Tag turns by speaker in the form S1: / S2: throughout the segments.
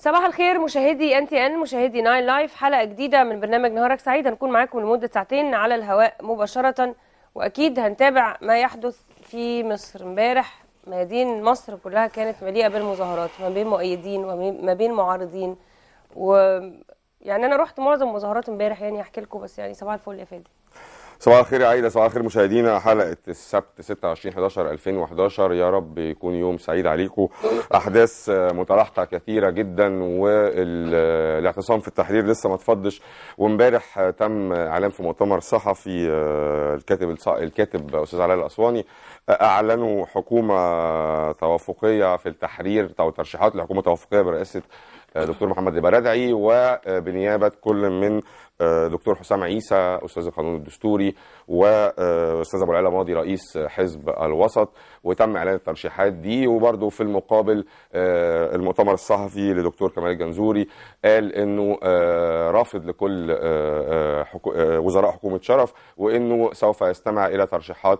S1: صباح الخير مشاهدي ان تي ان مشاهدي ناين لايف حلقه جديده من برنامج نهارك سعيد هنكون معاكم لمده ساعتين على الهواء مباشره واكيد هنتابع ما يحدث في مصر امبارح ميادين مصر كلها كانت مليئه بالمظاهرات ما بين مؤيدين وما بين معارضين و يعني انا رحت معظم مظاهرات امبارح يعني احكي لكم بس يعني صباح الفل يا فادي
S2: صباح الخير يا عايده صباح الخير مشاهدينا حلقه السبت 26 11 2011 يا رب يكون يوم سعيد عليكم احداث متلاحقه كثيره جدا والاعتصام في التحرير لسه ما اتفضش وامبارح تم اعلان في مؤتمر صحفي آه، الكاتب الكاتب استاذ علاء الاسواني آه، اعلنوا حكومه توافقيه في التحرير او ترشيحات لحكومه توافقيه برئاسه آه، دكتور محمد البرادعي وبنيابه كل من آه، دكتور حسام عيسى استاذ القانون الدستوري واستاذ ابو العلا ماضي رئيس حزب الوسط وتم اعلان الترشيحات دي وبرده في المقابل آه، المؤتمر الصحفي لدكتور كمال الجنزوري قال انه آه، رافض لكل وزراء حكومه شرف وانه سوف يستمع الى ترشيحات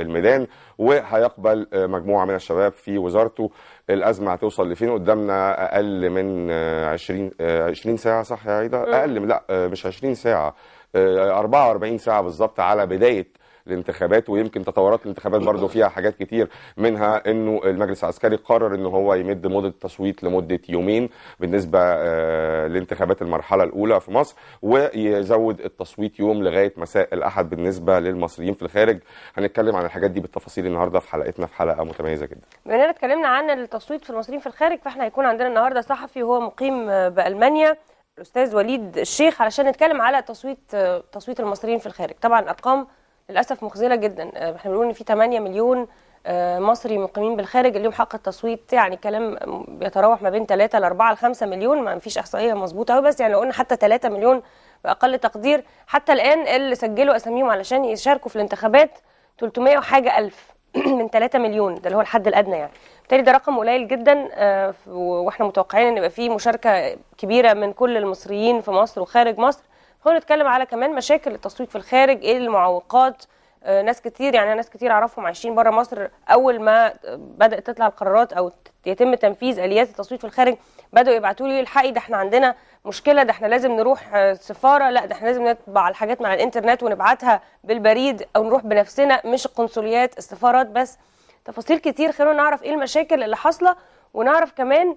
S2: الميدان وهيقبل مجموعه من الشباب في وزارته الازمه هتوصل لفين قدامنا اقل من 20 20 ساعه صح يا عايده اقل لا مش 20 ساعه 44 آه، ساعه بالظبط على بدايه الانتخابات ويمكن تطورات الانتخابات برضه فيها حاجات كتير منها انه المجلس العسكري قرر ان هو يمد مده التصويت لمده يومين بالنسبه آه، لانتخابات المرحله الاولى في مصر ويزود التصويت يوم لغايه مساء الاحد بالنسبه للمصريين في الخارج هنتكلم عن الحاجات دي بالتفاصيل النهارده في حلقتنا في حلقه متميزه جدا
S1: بما اننا اتكلمنا عن التصويت في المصريين في الخارج فاحنا هيكون عندنا النهارده صحفي وهو مقيم آه، بالمانيا الاستاذ وليد الشيخ علشان نتكلم على تصويت تصويت المصريين في الخارج طبعا ارقام للاسف مخزله جدا آه، احنا بنقول ان في 8 مليون آه، مصري مقيمين بالخارج اليوم حق التصويت يعني كلام بيتراوح ما بين 3 ل 4 ل 5 مليون ما فيش احصائيه مظبوطه قوي بس يعني لو قلنا حتى 3 مليون باقل تقدير حتى الان اللي سجلوا اساميهم علشان يشاركوا في الانتخابات 300 وحاجه الف من 3 مليون ده اللي هو الحد الادنى يعني بالتالي ده رقم قليل جدا آه، واحنا متوقعين ان يبقى فيه مشاركه كبيره من كل المصريين في مصر وخارج مصر هون نتكلم على كمان مشاكل التسويق في الخارج ايه المعوقات آه، ناس كتير يعني ناس كتير اعرفهم عايشين بره مصر اول ما بدات تطلع القرارات او يتم تنفيذ اليات التصويت في الخارج بداوا يبعتوا لي الحقي ده احنا عندنا مشكله ده احنا لازم نروح آه، سفاره لا ده احنا لازم نطبع الحاجات من على الانترنت ونبعتها بالبريد او نروح بنفسنا مش القنصليات السفارات بس تفاصيل كتير خلونا نعرف ايه المشاكل اللي حاصله ونعرف كمان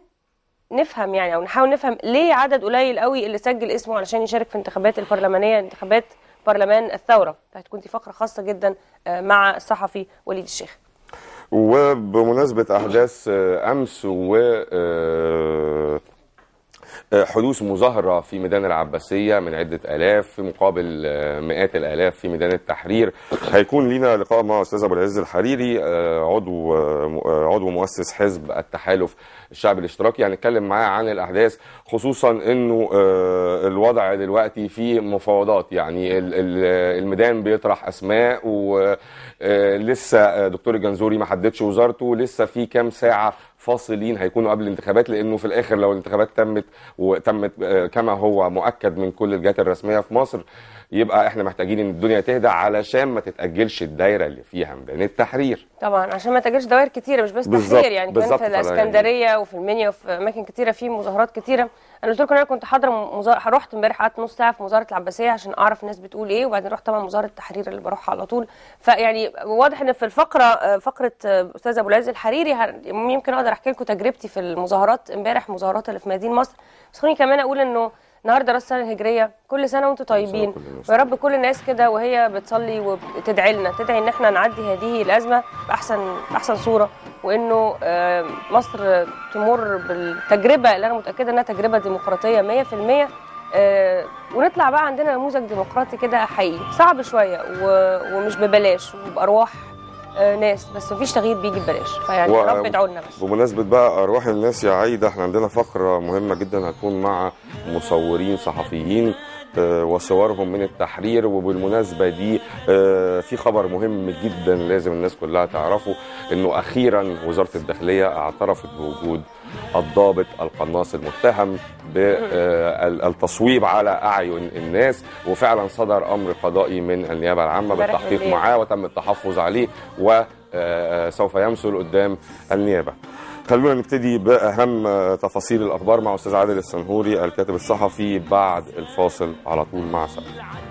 S1: نفهم يعني او نحاول نفهم ليه عدد قليل قوي اللي سجل اسمه علشان يشارك في انتخابات البرلمانيه انتخابات برلمان الثوره هتكون دي فقره خاصه جدا آه، مع الصحفي وليد الشيخ
S2: وبمناسبه احداث آه، امس و آه، حدوث مظاهرة في ميدان العباسية من عدة آلاف في مقابل آه، مئات الآلاف في ميدان التحرير هيكون لنا لقاء مع أستاذ أبو العز الحريري آه، عضو آه، عضو مؤسس حزب التحالف الشعبي الاشتراكي هنتكلم يعني معاه عن الأحداث خصوصا أنه الوضع دلوقتي في مفاوضات يعني الميدان بيطرح أسماء ولسه دكتور الجنزوري ما حددش وزارته لسه في كام ساعة فاصلين هيكونوا قبل الانتخابات لانه في الاخر لو الانتخابات تمت وتمت آه، كما هو مؤكد من كل الجهات الرسميه في مصر يبقى احنا محتاجين ان الدنيا تهدى علشان ما تتاجلش الدايره اللي فيها ميدان التحرير
S1: طبعا عشان ما تاجلش دوائر كتيره مش بس تحرير يعني كان في الاسكندريه يعني. وفي المنيا وفي اماكن كتيره في مظاهرات كتيره انا قلت لكم انا كنت حاضره مزار... رحت امبارح قعدت نص ساعه في مزاره العباسيه عشان اعرف الناس بتقول ايه وبعدين رحت طبعا مزاره التحرير اللي بروحها على طول فيعني واضح ان في الفقره فقره استاذ ابو العز الحريري يمكن اقدر احكي لكم تجربتي في المظاهرات امبارح مظاهرات اللي في مدينه مصر بس خليني كمان اقول انه النهارده راس السنه الهجريه كل سنه وانتم طيبين ويا رب كل الناس كده وهي بتصلي وتدعي لنا تدعي ان احنا نعدي هذه الازمه باحسن باحسن صوره وانه آه، مصر تمر بالتجربه اللي انا متاكده انها تجربه ديمقراطيه 100% آه ونطلع بقى عندنا نموذج ديمقراطي كده حقيقي صعب شويه ومش ببلاش وبارواح آه ناس بس مفيش تغيير بيجي ببلاش فيعني يا رب ادعوا لنا بس
S2: بمناسبه بقى ارواح الناس يا عايده احنا عندنا فقره مهمه جدا هتكون مع مصورين صحفيين آه، وصورهم من التحرير وبالمناسبه دي آه، في خبر مهم جدا لازم الناس كلها تعرفه انه اخيرا وزاره الداخليه اعترفت بوجود الضابط القناص المتهم بالتصويب آه، على اعين الناس وفعلا صدر امر قضائي من النيابه العامه بالتحقيق معاه وتم التحفظ عليه وسوف يمثل قدام النيابه خلونا نبتدي باهم تفاصيل الاخبار مع استاذ عادل السنهوري الكاتب الصحفي بعد الفاصل على طول مع سعد